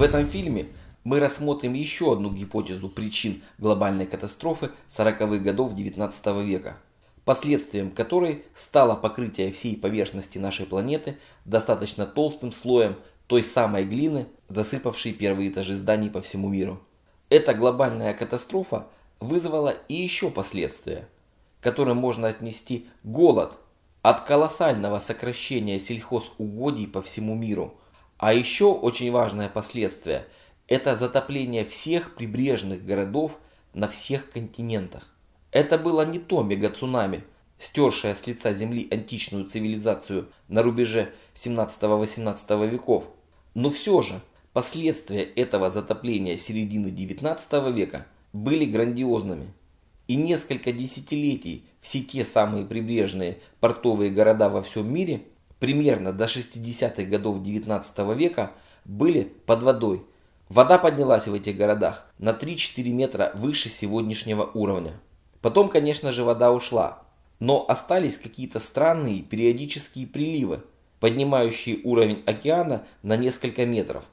В этом фильме мы рассмотрим еще одну гипотезу причин глобальной катастрофы 40-х годов 19 века, последствием которой стало покрытие всей поверхности нашей планеты достаточно толстым слоем той самой глины, засыпавшей первые этажи зданий по всему миру. Эта глобальная катастрофа вызвала и еще последствия, которым можно отнести голод от колоссального сокращения сельхозугодий по всему миру – а еще очень важное последствие – это затопление всех прибрежных городов на всех континентах. Это было не то мегацунами, стершее с лица земли античную цивилизацию на рубеже 17-18 веков. Но все же последствия этого затопления середины 19 века были грандиозными. И несколько десятилетий все те самые прибрежные портовые города во всем мире – примерно до 60-х годов 19 века были под водой. Вода поднялась в этих городах на 3-4 метра выше сегодняшнего уровня. Потом, конечно же, вода ушла, но остались какие-то странные периодические приливы, поднимающие уровень океана на несколько метров.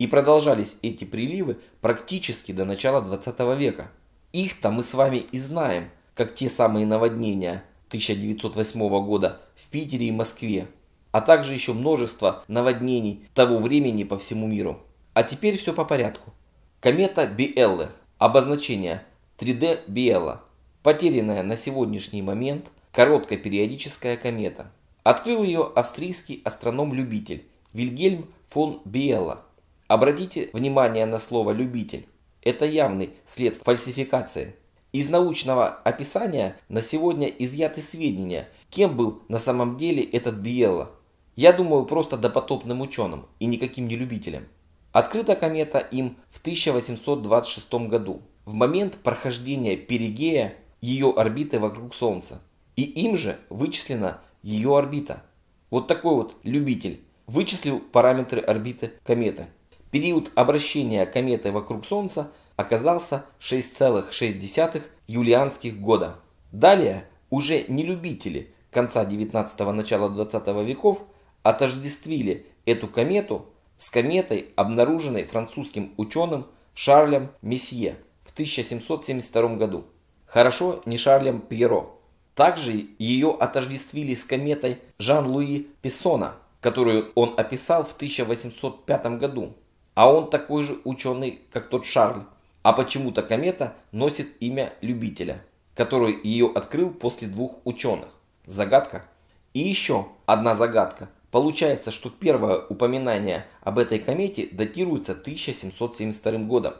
И продолжались эти приливы практически до начала 20 века. Их-то мы с вами и знаем, как те самые наводнения 1908 года в Питере и Москве а также еще множество наводнений того времени по всему миру. А теперь все по порядку. Комета Биэллы. Обозначение 3D Биэлла. Потерянная на сегодняшний момент короткопериодическая комета. Открыл ее австрийский астроном-любитель Вильгельм фон Биэлла. Обратите внимание на слово «любитель». Это явный след фальсификации. Из научного описания на сегодня изъяты сведения, кем был на самом деле этот Биэлла, я думаю, просто допотопным ученым и никаким не любителям. Открыта комета им в 1826 году, в момент прохождения Перигея ее орбиты вокруг Солнца. И им же вычислена ее орбита. Вот такой вот любитель вычислил параметры орбиты кометы. Период обращения кометы вокруг Солнца оказался 6,6 юлианских года. Далее уже не любители конца 19-начала го 20 веков отождествили эту комету с кометой, обнаруженной французским ученым Шарлем Месье в 1772 году. Хорошо не Шарлем Пьеро. Также ее отождествили с кометой Жан-Луи Пессона, которую он описал в 1805 году. А он такой же ученый, как тот Шарль. А почему-то комета носит имя любителя, который ее открыл после двух ученых. Загадка. И еще одна загадка – Получается, что первое упоминание об этой комете датируется 1772 годом.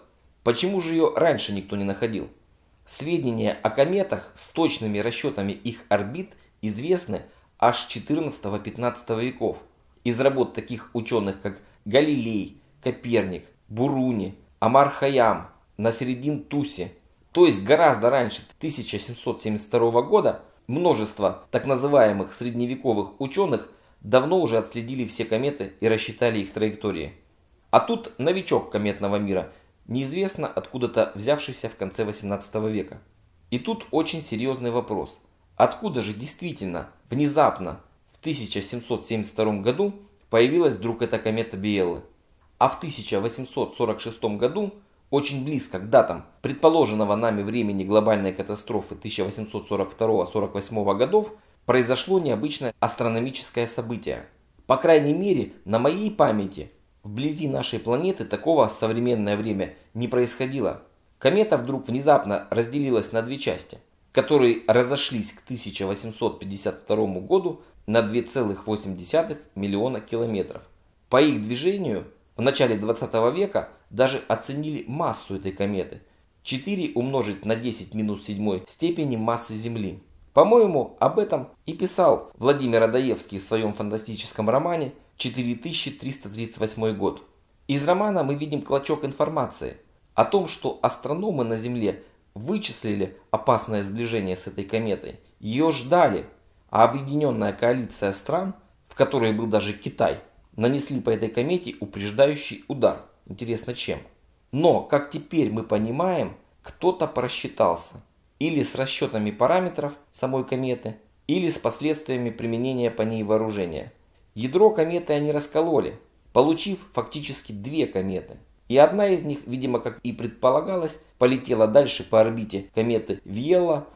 Почему же ее раньше никто не находил? Сведения о кометах с точными расчетами их орбит известны аж 14-15 веков. Из работ таких ученых, как Галилей, Коперник, Буруни, Амар Хаям, Насередин Туси, то есть гораздо раньше 1772 года, множество так называемых средневековых ученых давно уже отследили все кометы и рассчитали их траектории. А тут новичок кометного мира, неизвестно откуда-то взявшийся в конце 18 века. И тут очень серьезный вопрос. Откуда же действительно, внезапно, в 1772 году появилась вдруг эта комета Биеллы? А в 1846 году, очень близко к датам предположенного нами времени глобальной катастрофы 1842-48 годов, произошло необычное астрономическое событие. По крайней мере, на моей памяти вблизи нашей планеты такого в современное время не происходило. Комета вдруг внезапно разделилась на две части, которые разошлись к 1852 году на 2,8 миллиона километров. По их движению в начале 20 века даже оценили массу этой кометы – 4 умножить на 10 минус 7 степени массы Земли. По-моему, об этом и писал Владимир Адаевский в своем фантастическом романе 4338 год. Из романа мы видим клочок информации о том, что астрономы на Земле вычислили опасное сближение с этой кометой. Ее ждали, а объединенная коалиция стран, в которой был даже Китай, нанесли по этой комете упреждающий удар. Интересно чем? Но, как теперь мы понимаем, кто-то просчитался – или с расчетами параметров самой кометы, или с последствиями применения по ней вооружения. Ядро кометы они раскололи, получив фактически две кометы. И одна из них, видимо, как и предполагалось, полетела дальше по орбите кометы Вьелла,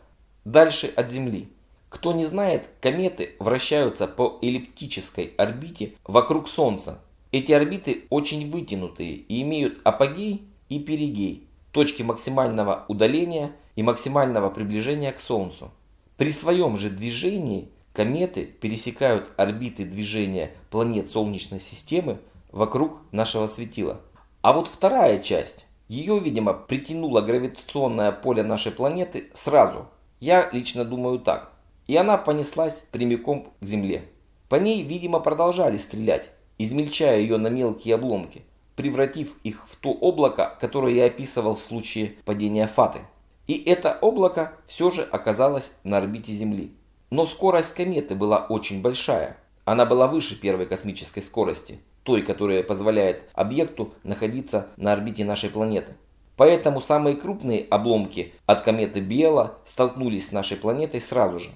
дальше от Земли. Кто не знает, кометы вращаются по эллиптической орбите вокруг Солнца. Эти орбиты очень вытянутые и имеют апогей и перигей, точки максимального удаления – и максимального приближения к Солнцу. При своем же движении кометы пересекают орбиты движения планет Солнечной системы вокруг нашего светила. А вот вторая часть, ее, видимо, притянуло гравитационное поле нашей планеты сразу. Я лично думаю так. И она понеслась прямиком к Земле. По ней, видимо, продолжали стрелять, измельчая ее на мелкие обломки, превратив их в то облако, которое я описывал в случае падения Фаты. И это облако все же оказалось на орбите Земли. Но скорость кометы была очень большая. Она была выше первой космической скорости, той, которая позволяет объекту находиться на орбите нашей планеты. Поэтому самые крупные обломки от кометы Биела столкнулись с нашей планетой сразу же.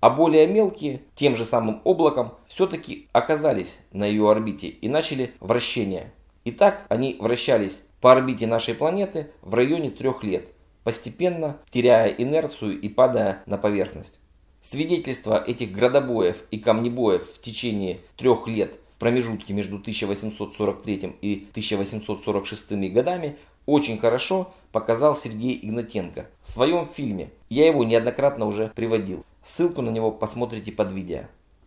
А более мелкие, тем же самым облаком, все-таки оказались на ее орбите и начали вращение. И так они вращались по орбите нашей планеты в районе трех лет – постепенно теряя инерцию и падая на поверхность. Свидетельства этих градобоев и камнебоев в течение трех лет в промежутке между 1843 и 1846 годами очень хорошо показал Сергей Игнатенко в своем фильме. Я его неоднократно уже приводил. Ссылку на него посмотрите под видео.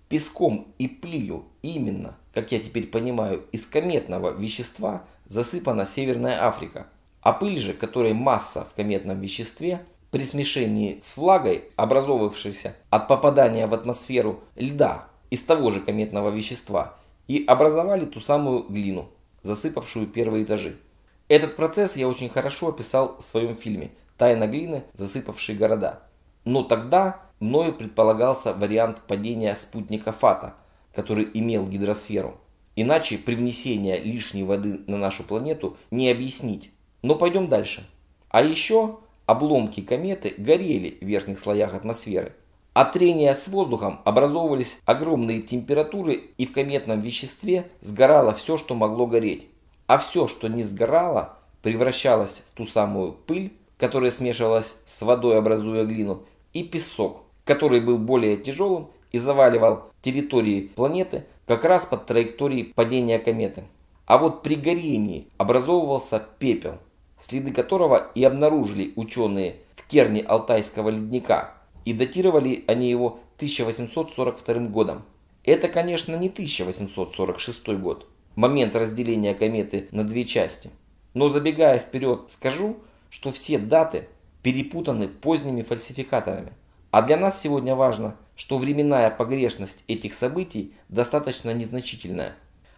Песком и пылью именно, как я теперь понимаю, из кометного вещества засыпана Северная Африка, а пыль же, которой масса в кометном веществе, при смешении с влагой, образовавшейся от попадания в атмосферу льда из того же кометного вещества, и образовали ту самую глину, засыпавшую первые этажи. Этот процесс я очень хорошо описал в своем фильме «Тайна глины, засыпавшей города». Но тогда мною предполагался вариант падения спутника Фата, который имел гидросферу. Иначе привнесение лишней воды на нашу планету не объяснить. Но пойдем дальше. А еще обломки кометы горели в верхних слоях атмосферы. От трения с воздухом образовывались огромные температуры и в кометном веществе сгорало все, что могло гореть. А все, что не сгорало, превращалось в ту самую пыль, которая смешивалась с водой, образуя глину, и песок, который был более тяжелым и заваливал территории планеты как раз под траекторией падения кометы. А вот при горении образовывался пепел – следы которого и обнаружили ученые в керне Алтайского ледника, и датировали они его 1842 годом. Это, конечно, не 1846 год, момент разделения кометы на две части. Но забегая вперед, скажу, что все даты перепутаны поздними фальсификаторами. А для нас сегодня важно, что временная погрешность этих событий достаточно незначительная.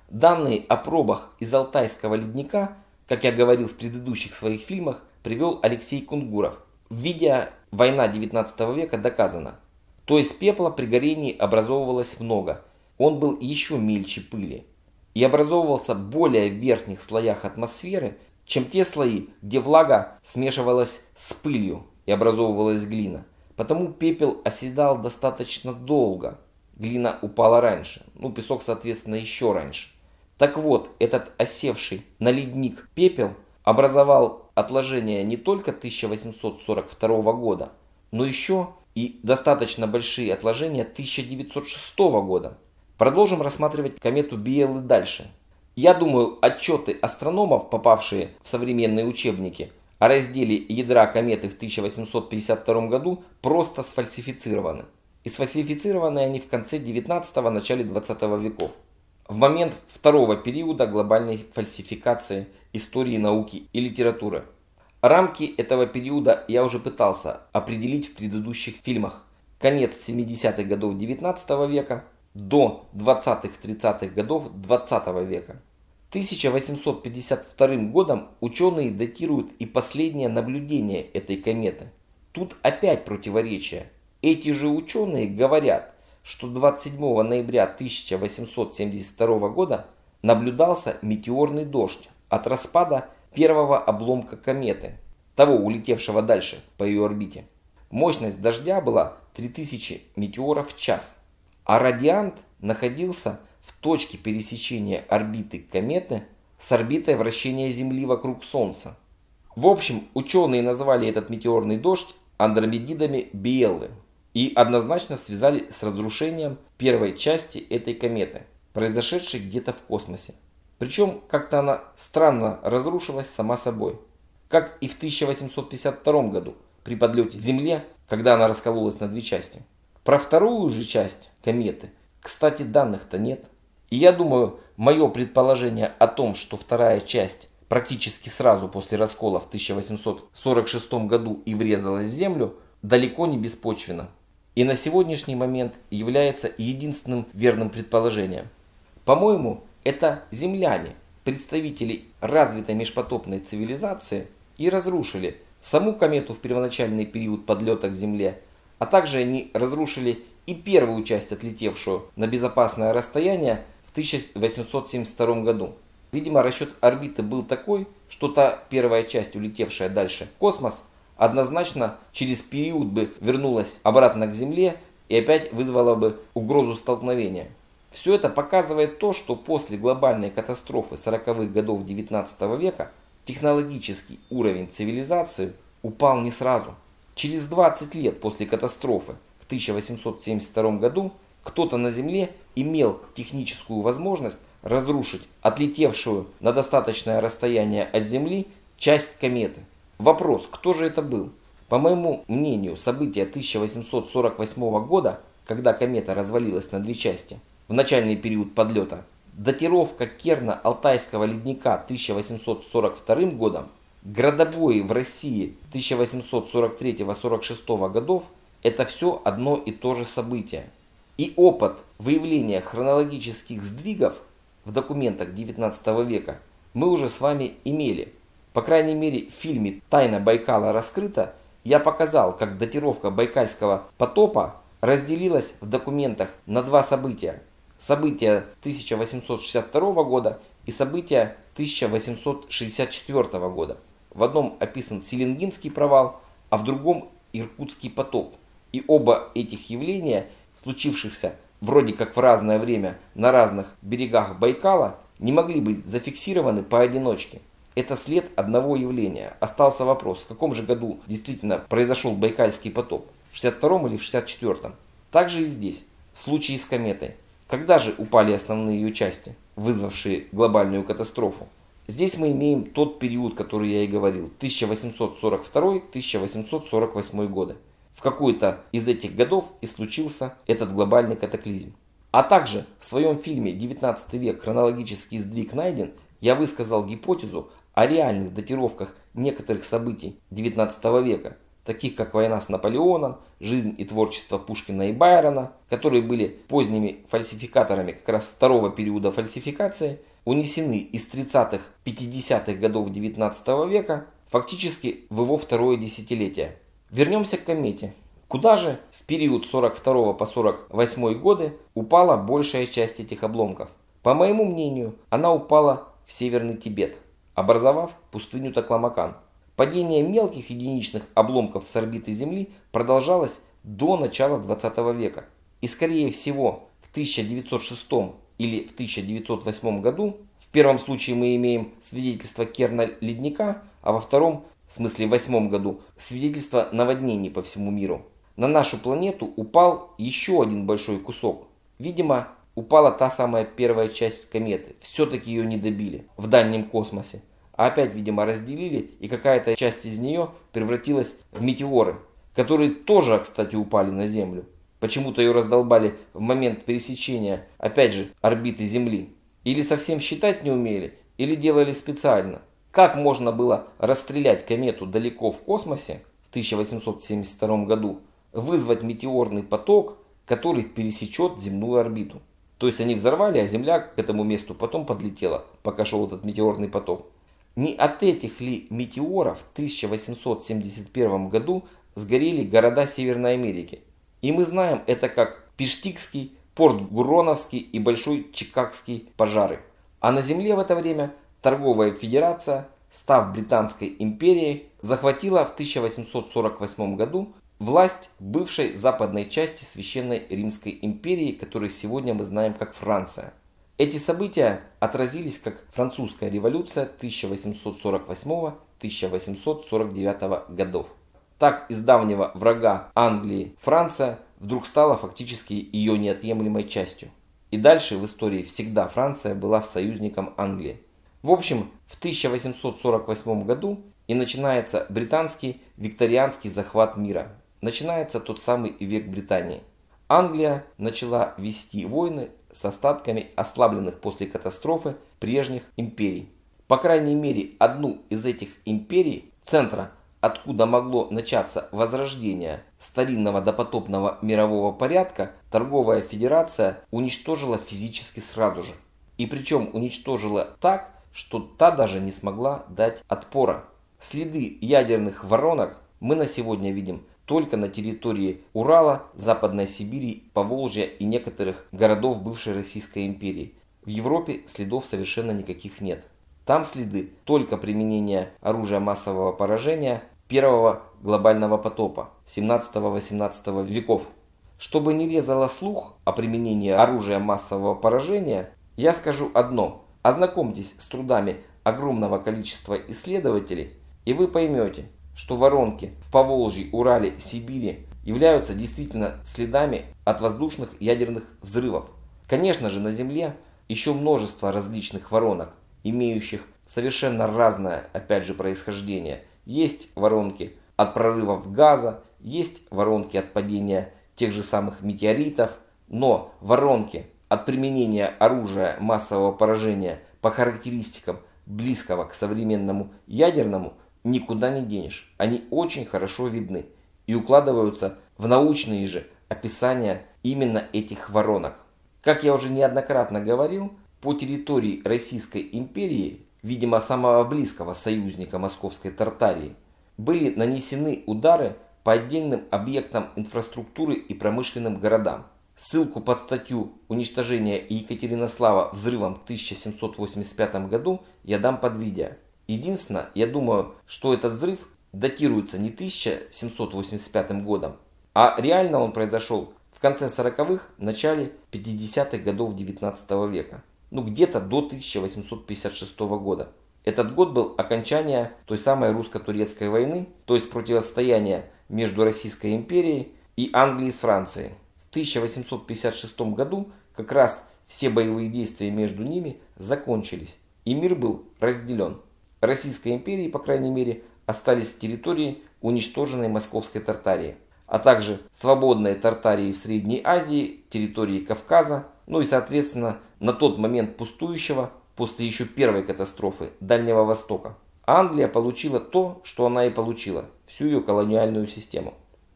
Данные о пробах из Алтайского ледника – как я говорил в предыдущих своих фильмах, привел Алексей Кунгуров. В виде «Война 19 века» доказана, то есть пепла при горении образовывалось много, он был еще мельче пыли и образовывался более в верхних слоях атмосферы, чем те слои, где влага смешивалась с пылью и образовывалась глина. Потому пепел оседал достаточно долго. Глина упала раньше, ну песок соответственно еще раньше. Так вот, этот осевший на ледник пепел образовал отложения не только 1842 года, но еще и достаточно большие отложения 1906 года. Продолжим рассматривать комету Биелы дальше. Я думаю, отчеты астрономов, попавшие в современные учебники, о разделе ядра кометы в 1852 году просто сфальсифицированы. И сфальсифицированы они в конце 19-начале го 20 веков. В момент второго периода глобальной фальсификации истории науки и литературы. Рамки этого периода я уже пытался определить в предыдущих фильмах. Конец 70-х годов 19 века до 20-30-х годов 20 века. 1852 годом ученые датируют и последнее наблюдение этой кометы. Тут опять противоречие. Эти же ученые говорят, что 27 ноября 1872 года наблюдался метеорный дождь от распада первого обломка кометы, того улетевшего дальше по ее орбите. Мощность дождя была 3000 метеоров в час, а радиант находился в точке пересечения орбиты кометы с орбитой вращения Земли вокруг Солнца. В общем, ученые назвали этот метеорный дождь андромедидами Биеллы и однозначно связали с разрушением первой части этой кометы, произошедшей где-то в космосе. Причем как-то она странно разрушилась сама собой. Как и в 1852 году при подлете к Земле, когда она раскололась на две части. Про вторую же часть кометы, кстати, данных-то нет. И я думаю, мое предположение о том, что вторая часть практически сразу после раскола в 1846 году и врезалась в Землю, далеко не беспочвенно и на сегодняшний момент является единственным верным предположением. По-моему, это земляне, представители развитой межпотопной цивилизации, и разрушили саму комету в первоначальный период подлета к Земле, а также они разрушили и первую часть, отлетевшую на безопасное расстояние в 1872 году. Видимо, расчет орбиты был такой, что та первая часть, улетевшая дальше в космос, однозначно через период бы вернулась обратно к земле и опять вызвала бы угрозу столкновения. Все это показывает то, что после глобальной катастрофы 40-х годов 19 века технологический уровень цивилизации упал не сразу. Через 20 лет после катастрофы в 1872 году кто-то на Земле имел техническую возможность разрушить отлетевшую на достаточное расстояние от Земли часть кометы. Вопрос, кто же это был? По моему мнению, события 1848 года, когда комета развалилась на две части, в начальный период подлета, датировка керна Алтайского ледника 1842 годом, градобои в России 1843-46 годов – это все одно и то же событие. И опыт выявления хронологических сдвигов в документах 19 века мы уже с вами имели – по крайней мере, в фильме «Тайна Байкала раскрыта» я показал, как датировка Байкальского потопа разделилась в документах на два события. Событие 1862 года и событие 1864 года. В одном описан Селенгинский провал, а в другом Иркутский потоп. И оба этих явления, случившихся вроде как в разное время на разных берегах Байкала, не могли быть зафиксированы поодиночке. Это след одного явления. Остался вопрос, в каком же году действительно произошел Байкальский потоп, в 62 или в 64. Так же и здесь, в случае с кометой. Когда же упали основные ее части, вызвавшие глобальную катастрофу? Здесь мы имеем тот период, который я и говорил, 1842-1848 годы. В какой-то из этих годов и случился этот глобальный катаклизм. А также в своем фильме «19 век. Хронологический сдвиг найден» я высказал гипотезу о реальных датировках некоторых событий XIX века, таких как война с Наполеоном, жизнь и творчество Пушкина и Байрона, которые были поздними фальсификаторами как раз второго периода фальсификации, унесены из 30-х, 50-х годов XIX века фактически в его второе десятилетие. Вернемся к комете. Куда же в период 42 по 48 годы упала большая часть этих обломков? По моему мнению, она упала в Северный Тибет образовав пустыню Токламакан. Падение мелких единичных обломков с орбиты Земли продолжалось до начала 20 века. И скорее всего в 1906 или в 1908 году, в первом случае мы имеем свидетельство керна ледника, а во втором, в смысле восьмом году, свидетельство наводнений по всему миру. На нашу планету упал еще один большой кусок, видимо упала та самая первая часть кометы. Все-таки ее не добили в дальнем космосе. А опять, видимо, разделили, и какая-то часть из нее превратилась в метеоры, которые тоже, кстати, упали на Землю. Почему-то ее раздолбали в момент пересечения, опять же, орбиты Земли. Или совсем считать не умели, или делали специально. Как можно было расстрелять комету далеко в космосе в 1872 году, вызвать метеорный поток, который пересечет земную орбиту? То есть они взорвали, а Земля к этому месту потом подлетела, пока шел этот метеорный поток. Не от этих ли метеоров в 1871 году сгорели города Северной Америки? И мы знаем это как Пиштикский, порт Гуроновский и Большой Чикагский пожары. А на земле в это время торговая федерация, став Британской империей, захватила в 1848 году власть бывшей западной части Священной Римской империи, которую сегодня мы знаем как Франция. Эти события отразились как французская революция 1848-1849 годов. Так из давнего врага Англии Франция вдруг стала фактически ее неотъемлемой частью. И дальше в истории всегда Франция была в союзником Англии. В общем, в 1848 году и начинается британский викторианский захват мира, начинается тот самый век Британии. Англия начала вести войны с остатками ослабленных после катастрофы прежних империй. По крайней мере, одну из этих империй, центра, откуда могло начаться возрождение старинного допотопного мирового порядка, торговая федерация уничтожила физически сразу же. И причем уничтожила так, что та даже не смогла дать отпора. Следы ядерных воронок мы на сегодня видим только на территории Урала, Западной Сибири, Поволжья и некоторых городов бывшей Российской империи. В Европе следов совершенно никаких нет. Там следы только применения оружия массового поражения первого глобального потопа 17-18 веков. Чтобы не резало слух о применении оружия массового поражения, я скажу одно. Ознакомьтесь с трудами огромного количества исследователей, и вы поймете, что воронки в Поволжье, Урале, Сибири являются действительно следами от воздушных ядерных взрывов. Конечно же, на Земле еще множество различных воронок, имеющих совершенно разное, опять же, происхождение. Есть воронки от прорывов газа, есть воронки от падения тех же самых метеоритов, но воронки от применения оружия массового поражения по характеристикам близкого к современному ядерному – никуда не денешь. Они очень хорошо видны и укладываются в научные же описания именно этих воронок. Как я уже неоднократно говорил, по территории Российской империи, видимо самого близкого союзника Московской Тартарии, были нанесены удары по отдельным объектам инфраструктуры и промышленным городам. Ссылку под статью «Уничтожение Екатеринослава взрывом в 1785 году» я дам под видео. Единственное, я думаю, что этот взрыв датируется не 1785 годом, а реально он произошел в конце 40-х, начале 50-х годов 19 века. Ну где-то до 1856 года. Этот год был окончание той самой русско-турецкой войны, то есть противостояния между Российской империей и Англией с Францией. В 1856 году как раз все боевые действия между ними закончились, и мир был разделен. Российской империи, по крайней мере, остались территории, уничтоженной Московской Тартарии, а также свободной Тартарии в Средней Азии, территории Кавказа, ну и, соответственно, на тот момент пустующего, после еще первой катастрофы, Дальнего Востока. Англия получила то, что она и получила, всю ее колониальную систему.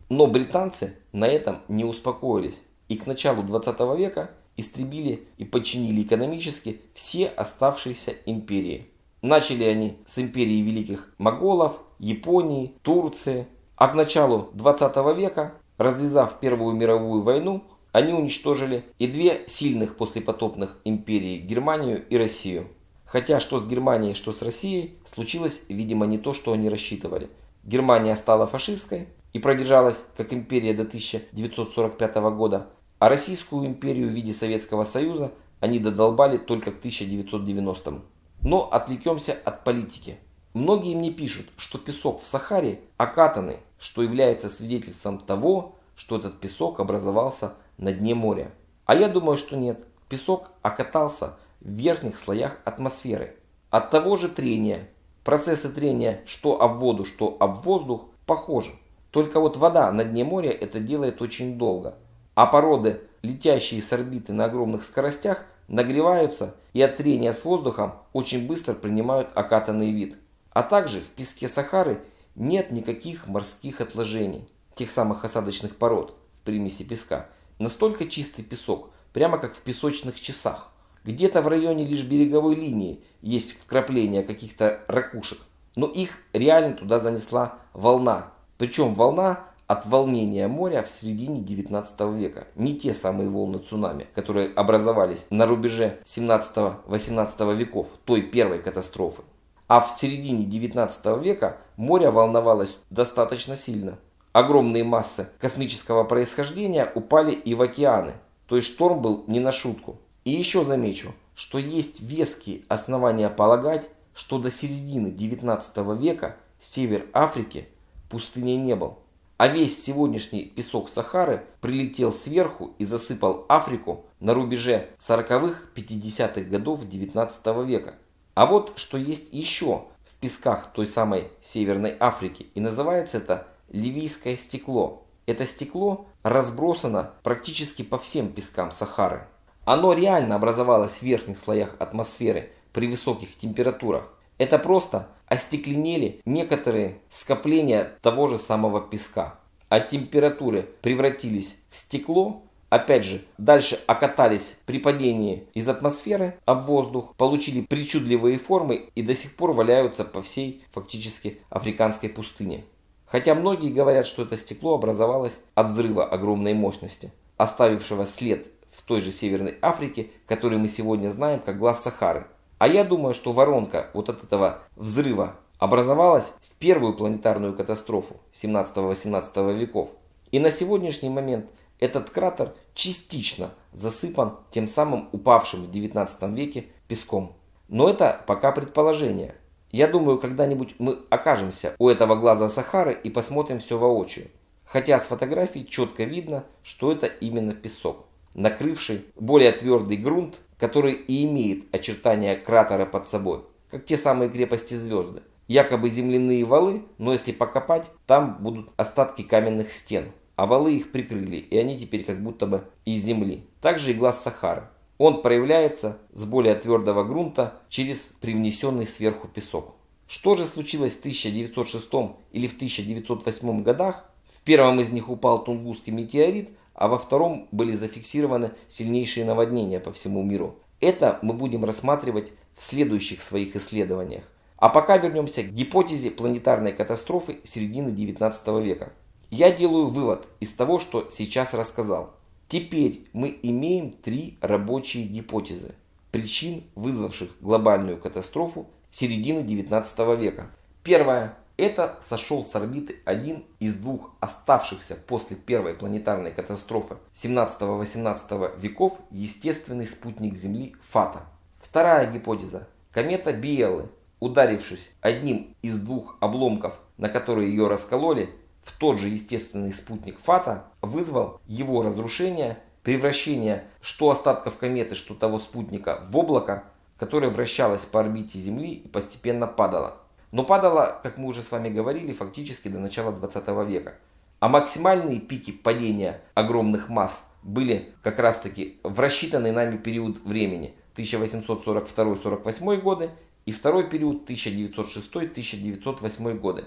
Но британцы на этом не успокоились и к началу 20 века истребили и подчинили экономически все оставшиеся империи. Начали они с империи великих моголов, Японии, Турции. А к началу 20 века, развязав Первую мировую войну, они уничтожили и две сильных послепотопных империи – Германию и Россию. Хотя что с Германией, что с Россией случилось, видимо, не то, что они рассчитывали. Германия стала фашистской и продержалась как империя до 1945 года, а Российскую империю в виде Советского Союза они додолбали только к 1990 году. Но отвлекемся от политики. Многие мне пишут, что песок в Сахаре окатанный, что является свидетельством того, что этот песок образовался на дне моря. А я думаю, что нет. Песок окатался в верхних слоях атмосферы. От того же трения. Процессы трения что об воду, что об воздух похожи. Только вот вода на дне моря это делает очень долго. А породы, летящие с орбиты на огромных скоростях, нагреваются и от трения с воздухом очень быстро принимают окатанный вид. А также в песке Сахары нет никаких морских отложений, тех самых осадочных пород в примеси песка. Настолько чистый песок, прямо как в песочных часах. Где-то в районе лишь береговой линии есть вкрапления каких-то ракушек, но их реально туда занесла волна. Причем волна от волнения моря в середине 19 века. Не те самые волны цунами, которые образовались на рубеже 17-18 веков той первой катастрофы. А в середине 19 века море волновалось достаточно сильно. Огромные массы космического происхождения упали и в океаны, то есть шторм был не на шутку. И еще замечу, что есть веские основания полагать, что до середины 19 века север Африки пустыней не был. А весь сегодняшний песок Сахары прилетел сверху и засыпал Африку на рубеже 40-50-х годов 19 века. А вот что есть еще в песках той самой Северной Африки. И называется это ливийское стекло. Это стекло разбросано практически по всем пескам Сахары. Оно реально образовалось в верхних слоях атмосферы при высоких температурах. Это просто остекленели некоторые скопления того же самого песка. От а температуры превратились в стекло, опять же, дальше окатались при падении из атмосферы об воздух, получили причудливые формы и до сих пор валяются по всей фактически африканской пустыне. Хотя многие говорят, что это стекло образовалось от взрыва огромной мощности, оставившего след в той же Северной Африке, который мы сегодня знаем как глаз Сахары – а я думаю, что воронка вот от этого взрыва образовалась в первую планетарную катастрофу 17-18 веков. И на сегодняшний момент этот кратер частично засыпан тем самым упавшим в 19 веке песком. Но это пока предположение. Я думаю, когда-нибудь мы окажемся у этого глаза Сахары и посмотрим все воочию. Хотя с фотографий четко видно, что это именно песок накрывший более твердый грунт, который и имеет очертания кратера под собой, как те самые крепости звезды. Якобы земляные валы, но если покопать, там будут остатки каменных стен, а валы их прикрыли, и они теперь как будто бы из земли. Также и глаз Сахары. Он проявляется с более твердого грунта через привнесенный сверху песок. Что же случилось в 1906 или в 1908 годах, первом из них упал Тунгусский метеорит, а во втором были зафиксированы сильнейшие наводнения по всему миру. Это мы будем рассматривать в следующих своих исследованиях. А пока вернемся к гипотезе планетарной катастрофы середины 19 века. Я делаю вывод из того, что сейчас рассказал. Теперь мы имеем три рабочие гипотезы причин, вызвавших глобальную катастрофу середины 19 века. Первая это сошел с орбиты один из двух оставшихся после первой планетарной катастрофы 17-18 веков естественный спутник Земли Фата. Вторая гипотеза. Комета Биелы, ударившись одним из двух обломков, на которые ее раскололи, в тот же естественный спутник Фата, вызвал его разрушение, превращение что остатков кометы, что того спутника в облако, которое вращалось по орбите Земли и постепенно падало но падала, как мы уже с вами говорили, фактически до начала 20 века. А максимальные пики падения огромных масс были как раз таки в рассчитанный нами период времени 1842-48 годы и второй период 1906-1908 годы.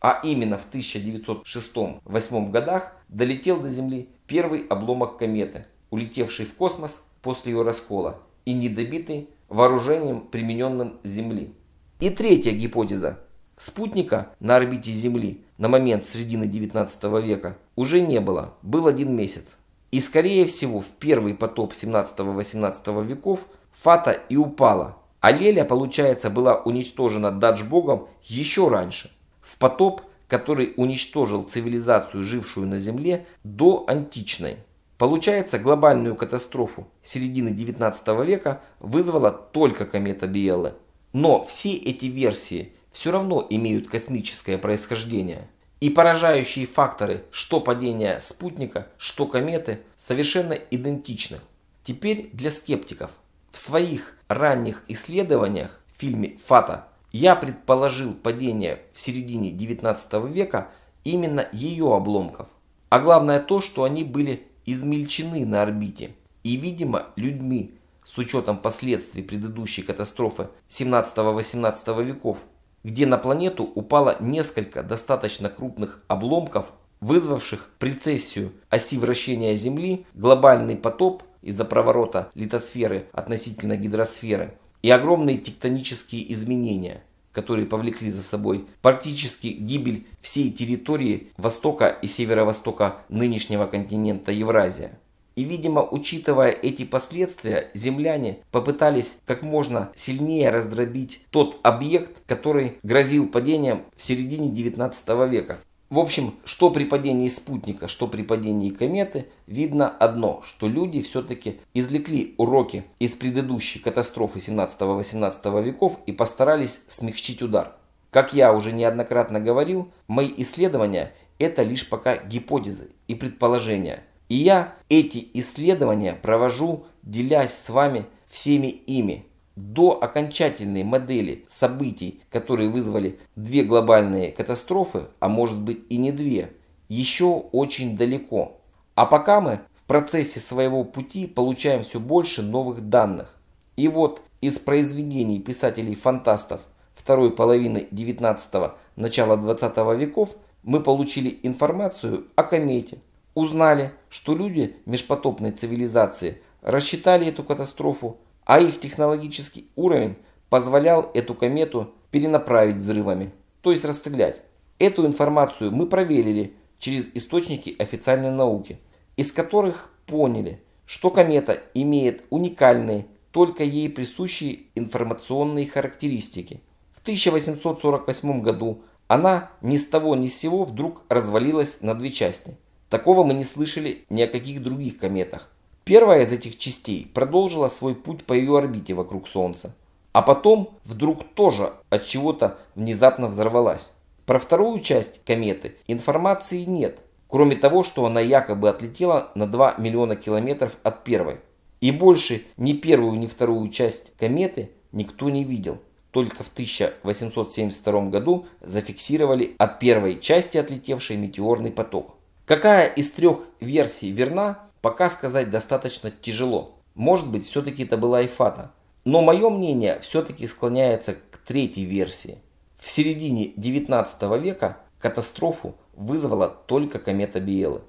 А именно в 1906-8 годах долетел до Земли первый обломок кометы, улетевший в космос после ее раскола и недобитый вооружением, примененным Земли. И третья гипотеза. Спутника на орбите Земли на момент середины 19 века уже не было, был один месяц. И скорее всего в первый потоп 17-18 веков Фата и упала, а Леля, получается, была уничтожена Даджбогом еще раньше, в потоп, который уничтожил цивилизацию, жившую на Земле, до античной. Получается, глобальную катастрофу середины 19 века вызвала только комета Биеллы. Но все эти версии все равно имеют космическое происхождение. И поражающие факторы, что падения спутника, что кометы, совершенно идентичны. Теперь для скептиков. В своих ранних исследованиях в фильме «Фата» я предположил падение в середине 19 века именно ее обломков. А главное то, что они были измельчены на орбите и, видимо, людьми, с учетом последствий предыдущей катастрофы 17-18 веков, где на планету упало несколько достаточно крупных обломков, вызвавших прецессию оси вращения Земли, глобальный потоп из-за проворота литосферы относительно гидросферы и огромные тектонические изменения, которые повлекли за собой практически гибель всей территории востока и северо-востока нынешнего континента Евразия. И, видимо, учитывая эти последствия, земляне попытались как можно сильнее раздробить тот объект, который грозил падением в середине 19 века. В общем, что при падении спутника, что при падении кометы, видно одно, что люди все-таки извлекли уроки из предыдущей катастрофы 17-18 веков и постарались смягчить удар. Как я уже неоднократно говорил, мои исследования – это лишь пока гипотезы и предположения – и я эти исследования провожу, делясь с вами всеми ими. До окончательной модели событий, которые вызвали две глобальные катастрофы, а может быть и не две, еще очень далеко. А пока мы в процессе своего пути получаем все больше новых данных. И вот из произведений писателей-фантастов второй половины 19-го, начала 20 веков мы получили информацию о комете – Узнали, что люди межпотопной цивилизации рассчитали эту катастрофу, а их технологический уровень позволял эту комету перенаправить взрывами, то есть расстрелять. Эту информацию мы проверили через источники официальной науки, из которых поняли, что комета имеет уникальные, только ей присущие информационные характеристики. В 1848 году она ни с того ни с сего вдруг развалилась на две части – Такого мы не слышали ни о каких других кометах. Первая из этих частей продолжила свой путь по ее орбите вокруг Солнца. А потом вдруг тоже от чего-то внезапно взорвалась. Про вторую часть кометы информации нет, кроме того, что она якобы отлетела на 2 миллиона километров от первой. И больше ни первую, ни вторую часть кометы никто не видел. Только в 1872 году зафиксировали от первой части отлетевший метеорный поток. Какая из трех версий верна, пока сказать достаточно тяжело. Может быть, все-таки это была Айфата. Но мое мнение все-таки склоняется к третьей версии. В середине 19 века катастрофу вызвала только комета Биелы.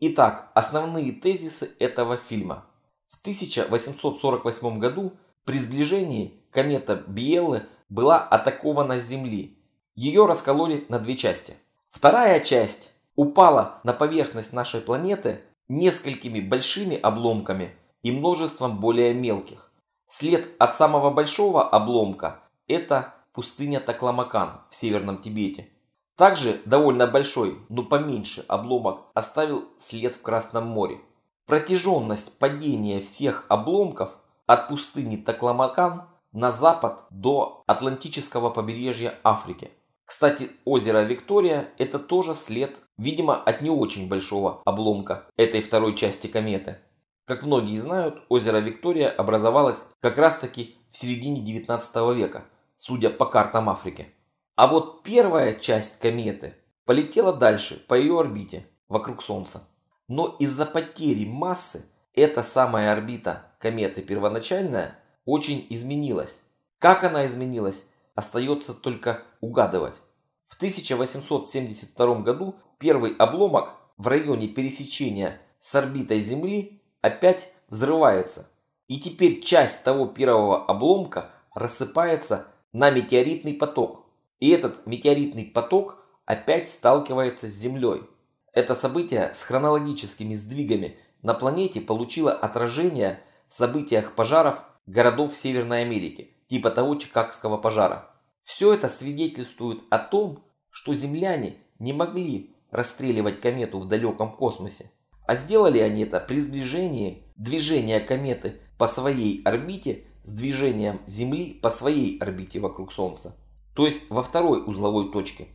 Итак, основные тезисы этого фильма. В 1848 году при сближении комета Биелы была атакована с Земли. Ее раскололи на две части. Вторая часть упала на поверхность нашей планеты несколькими большими обломками и множеством более мелких. След от самого большого обломка – это пустыня Такламакан в Северном Тибете. Также довольно большой, но поменьше обломок оставил след в Красном море. Протяженность падения всех обломков от пустыни Такламакан на запад до Атлантического побережья Африки. Кстати, озеро Виктория – это тоже след видимо, от не очень большого обломка этой второй части кометы. Как многие знают, озеро Виктория образовалось как раз-таки в середине 19 века, судя по картам Африки. А вот первая часть кометы полетела дальше по ее орбите вокруг Солнца. Но из-за потери массы эта самая орбита кометы первоначальная очень изменилась. Как она изменилась, остается только угадывать. В 1872 году Первый обломок в районе пересечения с орбитой Земли опять взрывается. И теперь часть того первого обломка рассыпается на метеоритный поток. И этот метеоритный поток опять сталкивается с Землей. Это событие с хронологическими сдвигами на планете получило отражение в событиях пожаров городов Северной Америки, типа того Чикагского пожара. Все это свидетельствует о том, что земляне не могли расстреливать комету в далеком космосе. А сделали они это при сближении движения кометы по своей орбите с движением Земли по своей орбите вокруг Солнца. То есть во второй узловой точке.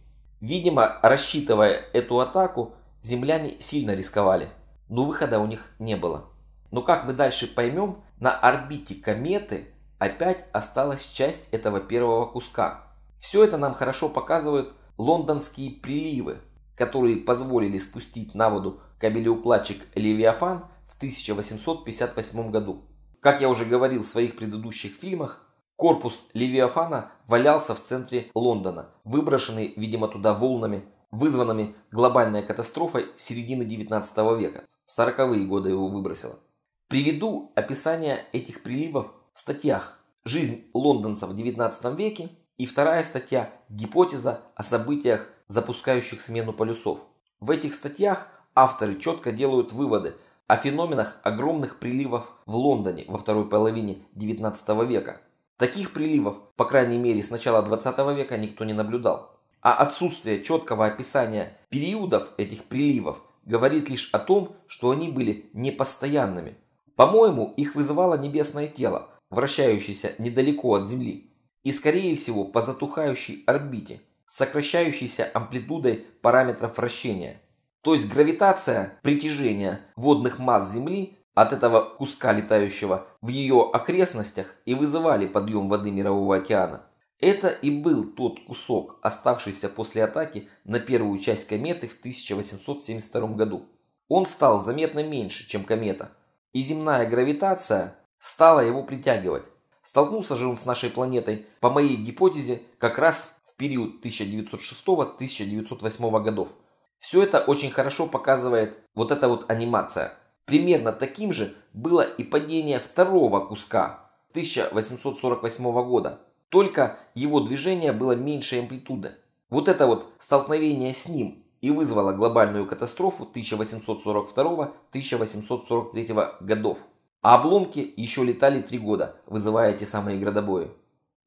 Видимо, рассчитывая эту атаку, земляне сильно рисковали, но выхода у них не было. Но как мы дальше поймем, на орбите кометы опять осталась часть этого первого куска. Все это нам хорошо показывают лондонские приливы, которые позволили спустить на воду кабелеукладчик «Левиафан» в 1858 году. Как я уже говорил в своих предыдущих фильмах, корпус «Левиафана» валялся в центре Лондона, выброшенный, видимо, туда волнами, вызванными глобальной катастрофой середины 19 века. В 40-е годы его выбросило. Приведу описание этих приливов в статьях «Жизнь лондонцев в 19 веке» и вторая статья «Гипотеза о событиях запускающих смену полюсов. В этих статьях авторы четко делают выводы о феноменах огромных приливов в Лондоне во второй половине 19 века. Таких приливов, по крайней мере, с начала 20 века никто не наблюдал. А отсутствие четкого описания периодов этих приливов говорит лишь о том, что они были непостоянными. По-моему, их вызывало небесное тело, вращающееся недалеко от Земли и, скорее всего, по затухающей орбите, сокращающейся амплитудой параметров вращения. То есть гравитация притяжения водных масс Земли от этого куска летающего в ее окрестностях и вызывали подъем воды Мирового океана. Это и был тот кусок, оставшийся после атаки на первую часть кометы в 1872 году. Он стал заметно меньше, чем комета, и земная гравитация стала его притягивать. Столкнулся же он с нашей планетой, по моей гипотезе, как раз период 1906-1908 годов. Все это очень хорошо показывает вот эта вот анимация. Примерно таким же было и падение второго куска 1848 года. Только его движение было меньше амплитуды. Вот это вот столкновение с ним и вызвало глобальную катастрофу 1842-1843 годов. А обломки еще летали три года, вызывая те самые градобои.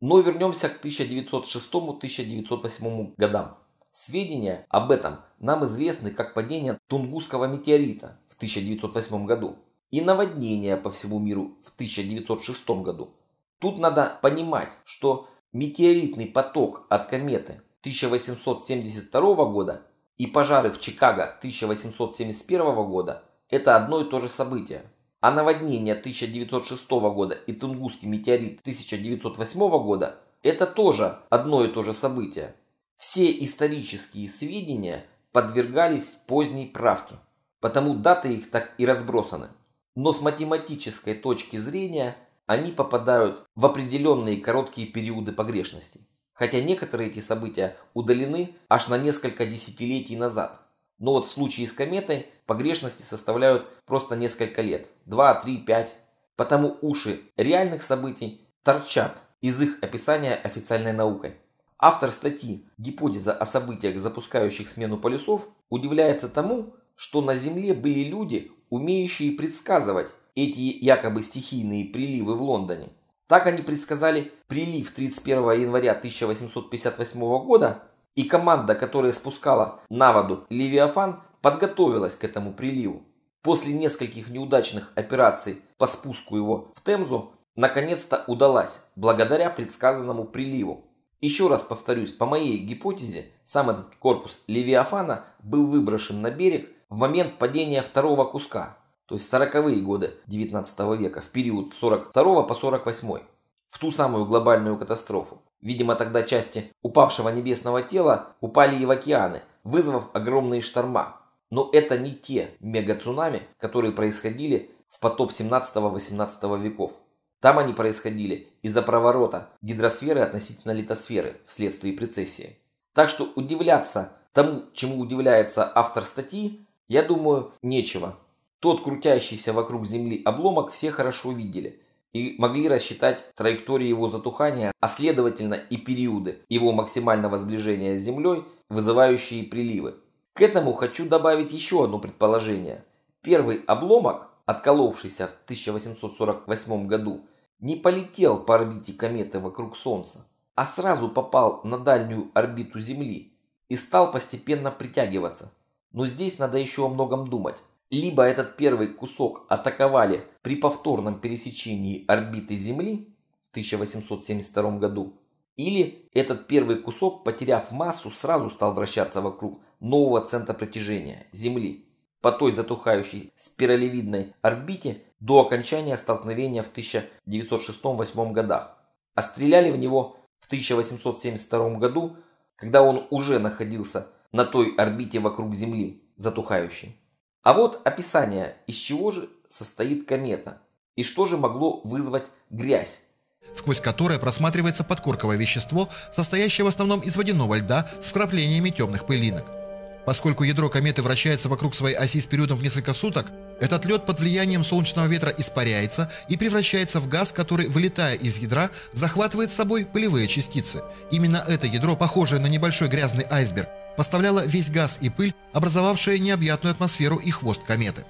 Но вернемся к 1906-1908 годам. Сведения об этом нам известны как падение Тунгусского метеорита в 1908 году и наводнение по всему миру в 1906 году. Тут надо понимать, что метеоритный поток от кометы 1872 года и пожары в Чикаго 1871 года – это одно и то же событие а наводнение 1906 года и Тунгусский метеорит 1908 года – это тоже одно и то же событие. Все исторические сведения подвергались поздней правке, потому даты их так и разбросаны. Но с математической точки зрения они попадают в определенные короткие периоды погрешности, хотя некоторые эти события удалены аж на несколько десятилетий назад – но вот в случае с кометой погрешности составляют просто несколько лет. два, три, пять, Потому уши реальных событий торчат из их описания официальной наукой. Автор статьи «Гипотеза о событиях, запускающих смену полюсов» удивляется тому, что на Земле были люди, умеющие предсказывать эти якобы стихийные приливы в Лондоне. Так они предсказали прилив 31 января 1858 года и команда, которая спускала на воду Левиафан, подготовилась к этому приливу. После нескольких неудачных операций по спуску его в Темзу, наконец-то удалась, благодаря предсказанному приливу. Еще раз повторюсь, по моей гипотезе, сам этот корпус Левиафана был выброшен на берег в момент падения второго куска, то есть 40-е годы 19 века, в период 42 по 48 в ту самую глобальную катастрофу. Видимо, тогда части упавшего небесного тела упали и в океаны, вызвав огромные шторма. Но это не те мега-цунами, которые происходили в потоп 17-18 веков. Там они происходили из-за проворота гидросферы относительно литосферы вследствие прецессии. Так что удивляться тому, чему удивляется автор статьи, я думаю, нечего. Тот крутящийся вокруг Земли обломок все хорошо видели – и могли рассчитать траектории его затухания, а следовательно и периоды его максимального сближения с Землей, вызывающие приливы. К этому хочу добавить еще одно предположение. Первый обломок, отколовшийся в 1848 году, не полетел по орбите кометы вокруг Солнца, а сразу попал на дальнюю орбиту Земли и стал постепенно притягиваться. Но здесь надо еще о многом думать. Либо этот первый кусок атаковали при повторном пересечении орбиты Земли в 1872 году, или этот первый кусок, потеряв массу, сразу стал вращаться вокруг нового центра притяжения – Земли, по той затухающей спиралевидной орбите до окончания столкновения в 1906 1908 годах. А стреляли в него в 1872 году, когда он уже находился на той орбите вокруг Земли, затухающей. А вот описание, из чего же состоит комета и что же могло вызвать грязь сквозь которое просматривается подкорковое вещество, состоящее в основном из водяного льда с вкраплениями темных пылинок. Поскольку ядро кометы вращается вокруг своей оси с периодом в несколько суток, этот лед под влиянием солнечного ветра испаряется и превращается в газ, который, вылетая из ядра, захватывает с собой пылевые частицы. Именно это ядро, похожее на небольшой грязный айсберг, поставляла весь газ и пыль, образовавшая необъятную атмосферу и хвост кометы.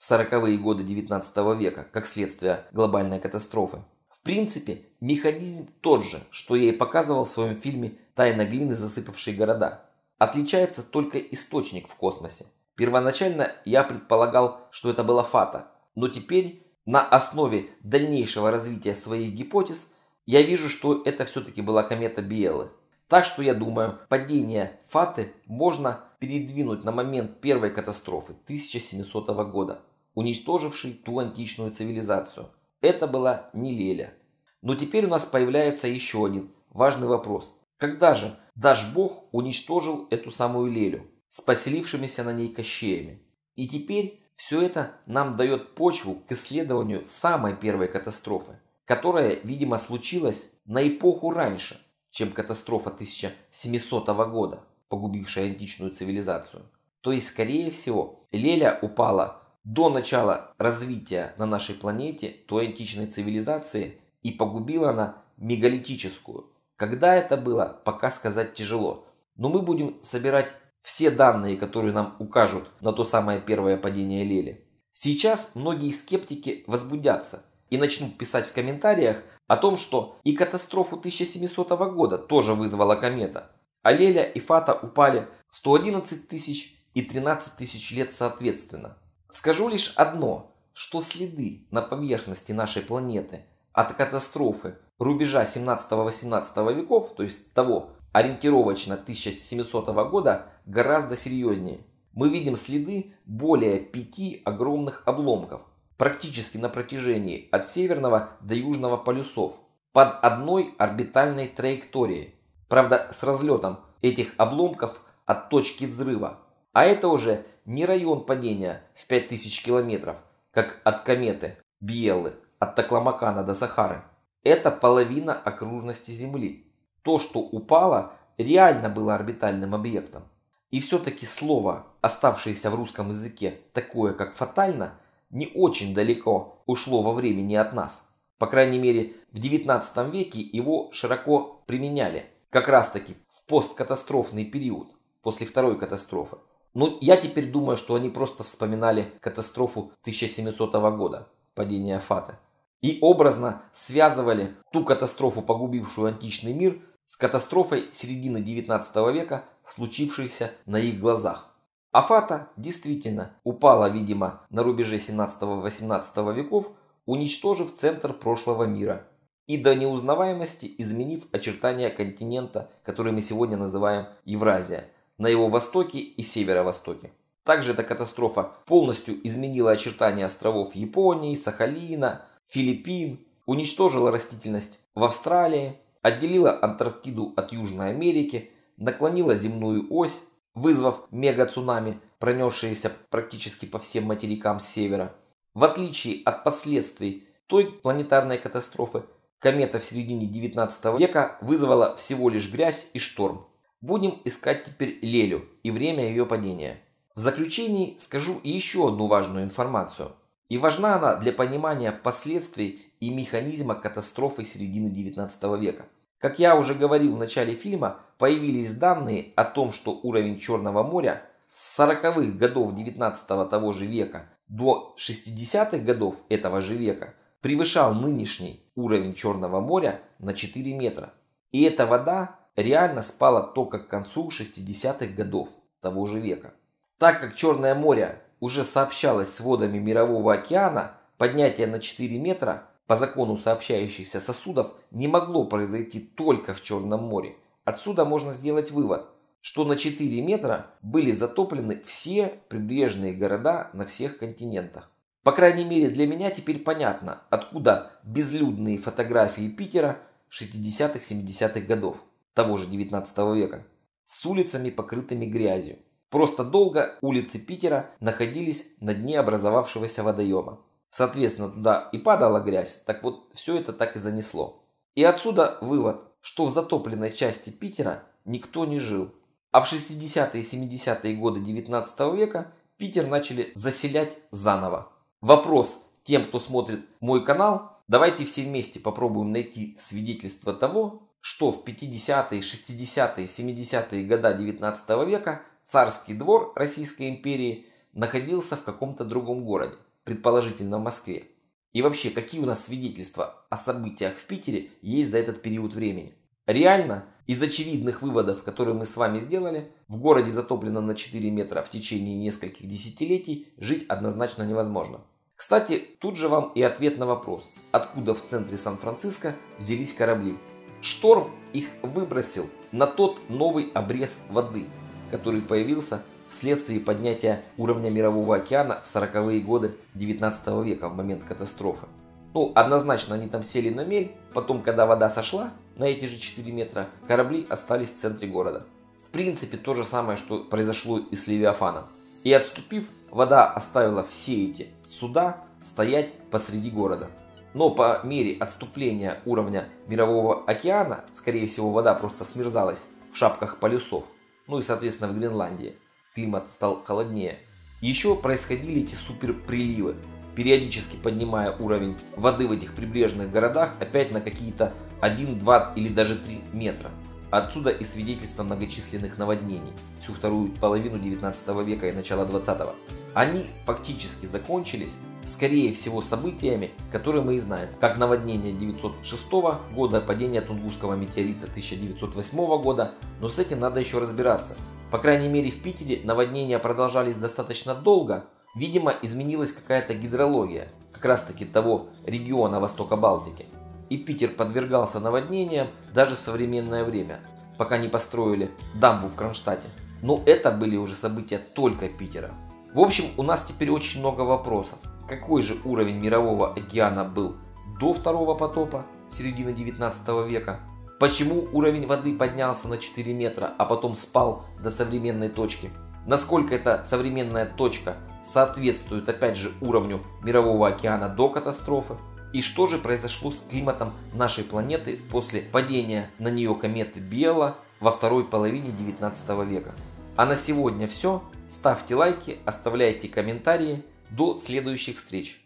В 40-е годы 19 века, как следствие глобальной катастрофы. В принципе, механизм тот же, что я и показывал в своем фильме «Тайна глины, засыпавшие города». Отличается только источник в космосе. Первоначально я предполагал, что это была фата, но теперь на основе дальнейшего развития своих гипотез я вижу, что это все-таки была комета Биелы. Так что я думаю, падение Фаты можно передвинуть на момент первой катастрофы 1700 года, уничтожившей ту античную цивилизацию. Это была не Леля. Но теперь у нас появляется еще один важный вопрос. Когда же Даш Бог уничтожил эту самую Лелю с поселившимися на ней кощеями? И теперь все это нам дает почву к исследованию самой первой катастрофы, которая, видимо, случилась на эпоху раньше – чем катастрофа 1700 года, погубившая античную цивилизацию. То есть, скорее всего, Леля упала до начала развития на нашей планете той античной цивилизации и погубила она мегалитическую. Когда это было, пока сказать тяжело. Но мы будем собирать все данные, которые нам укажут на то самое первое падение Лели. Сейчас многие скептики возбудятся и начнут писать в комментариях – о том, что и катастрофу 1700 года тоже вызвала комета. Алеля и Фата упали 111 тысяч и 13 тысяч лет соответственно. Скажу лишь одно, что следы на поверхности нашей планеты от катастрофы рубежа 17-18 веков, то есть того ориентировочно 1700 года, гораздо серьезнее. Мы видим следы более пяти огромных обломков, практически на протяжении от северного до южного полюсов под одной орбитальной траекторией. Правда, с разлетом этих обломков от точки взрыва. А это уже не район падения в 5000 километров, как от кометы Биелы, от Такламакана до Сахары. Это половина окружности Земли. То, что упало, реально было орбитальным объектом. И все-таки слово, оставшееся в русском языке, такое как «фатально», не очень далеко ушло во времени от нас. По крайней мере, в 19 веке его широко применяли, как раз таки в посткатастрофный период, после второй катастрофы. Но я теперь думаю, что они просто вспоминали катастрофу 1700 года, падение Фаты. И образно связывали ту катастрофу, погубившую античный мир, с катастрофой середины 19 века, случившейся на их глазах. Афата действительно упала, видимо, на рубеже 17-18 веков, уничтожив центр прошлого мира и до неузнаваемости изменив очертания континента, который мы сегодня называем Евразия, на его востоке и северо-востоке. Также эта катастрофа полностью изменила очертания островов Японии, Сахалина, Филиппин, уничтожила растительность в Австралии, отделила Антарктиду от Южной Америки, наклонила земную ось, вызвав мега-цунами, пронесшиеся практически по всем материкам севера. В отличие от последствий той планетарной катастрофы, комета в середине 19 века вызвала всего лишь грязь и шторм. Будем искать теперь Лелю и время ее падения. В заключении скажу еще одну важную информацию. И важна она для понимания последствий и механизма катастрофы середины 19 века – как я уже говорил в начале фильма, появились данные о том, что уровень Черного моря с 40-х годов 19-го того же века до 60-х годов этого же века превышал нынешний уровень Черного моря на 4 метра. И эта вода реально спала только к концу 60-х годов того же века. Так как Черное море уже сообщалось с водами Мирового океана, поднятие на 4 метра по закону сообщающихся сосудов не могло произойти только в Черном море. Отсюда можно сделать вывод, что на 4 метра были затоплены все прибрежные города на всех континентах. По крайней мере для меня теперь понятно, откуда безлюдные фотографии Питера 60-70-х годов того же 19 века с улицами, покрытыми грязью. Просто долго улицы Питера находились на дне образовавшегося водоема. Соответственно, туда и падала грязь. Так вот, все это так и занесло. И отсюда вывод, что в затопленной части Питера никто не жил. А в 60-е и 70-е годы 19 века Питер начали заселять заново. Вопрос тем, кто смотрит мой канал, давайте все вместе попробуем найти свидетельство того, что в 50-е, 60-е, 70-е годы 19 века царский двор Российской империи находился в каком-то другом городе предположительно в Москве? И вообще, какие у нас свидетельства о событиях в Питере есть за этот период времени? Реально, из очевидных выводов, которые мы с вами сделали, в городе затопленном на 4 метра в течение нескольких десятилетий жить однозначно невозможно. Кстати, тут же вам и ответ на вопрос, откуда в центре Сан-Франциско взялись корабли. Шторм их выбросил на тот новый обрез воды, который появился вследствие поднятия уровня Мирового океана в 40-е годы 19 века в момент катастрофы. Ну, однозначно они там сели на мель, потом, когда вода сошла на эти же 4 метра, корабли остались в центре города. В принципе, то же самое, что произошло и с Левиафаном. И отступив, вода оставила все эти суда стоять посреди города. Но по мере отступления уровня Мирового океана, скорее всего, вода просто смерзалась в шапках полюсов, ну и, соответственно, в Гренландии – климат стал холоднее. Еще происходили эти суперприливы, периодически поднимая уровень воды в этих прибрежных городах опять на какие-то 1, 2 или даже 3 метра. Отсюда и свидетельство многочисленных наводнений всю вторую половину 19 века и начала 20 -го. Они фактически закончились, скорее всего, событиями, которые мы и знаем, как наводнение 906 года, падение Тунгусского метеорита 1908 года, но с этим надо еще разбираться. По крайней мере, в Питере наводнения продолжались достаточно долго, видимо, изменилась какая-то гидрология, как раз таки того региона Востока Балтики. И Питер подвергался наводнениям даже в современное время, пока не построили дамбу в Кронштадте. Но это были уже события только Питера. В общем, у нас теперь очень много вопросов. Какой же уровень мирового океана был до второго потопа, середины 19 века? Почему уровень воды поднялся на 4 метра, а потом спал до современной точки? Насколько эта современная точка соответствует, опять же, уровню мирового океана до катастрофы? И что же произошло с климатом нашей планеты после падения на нее кометы Биела во второй половине 19 века? А на сегодня все. Ставьте лайки, оставляйте комментарии. До следующих встреч!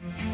Thank you